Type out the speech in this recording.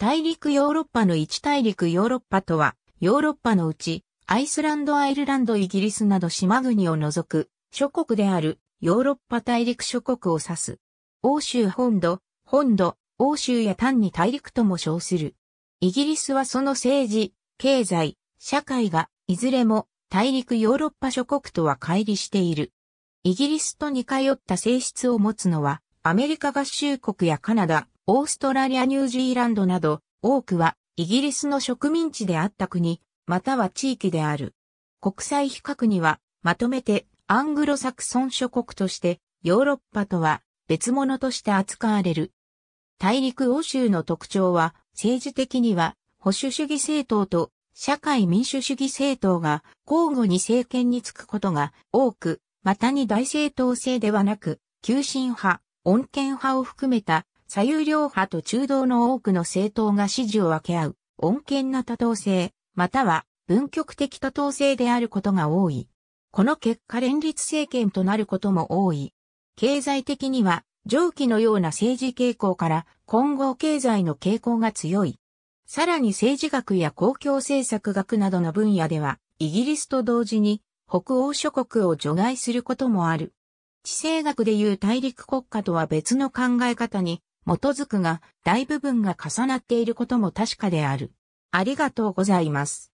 大陸ヨーロッパの一大陸ヨーロッパとは、ヨーロッパのうち、アイスランド、アイルランド、イギリスなど島国を除く、諸国であるヨーロッパ大陸諸国を指す。欧州本土、本土、欧州や単に大陸とも称する。イギリスはその政治、経済、社会が、いずれも大陸ヨーロッパ諸国とは乖離している。イギリスと似通った性質を持つのは、アメリカ合衆国やカナダ、オーストラリアニュージーランドなど、多くはイギリスの植民地であった国、または地域である。国際比較には、まとめてアングロサクソン諸国として、ヨーロッパとは別物として扱われる。大陸欧州の特徴は、政治的には保守主義政党と社会民主主義政党が交互に政権に就くことが多く、またに大政党制ではなく、急進派、穏健派を含めた左右両派と中道の多くの政党が支持を分け合う、穏健な多党制、または文局的多党制であることが多い。この結果連立政権となることも多い。経済的には、上記のような政治傾向から今後経済の傾向が強い。さらに政治学や公共政策学などの分野では、イギリスと同時に北欧諸国を除外することもある。地政学でいう大陸国家とは別の考え方に基づくが、大部分が重なっていることも確かである。ありがとうございます。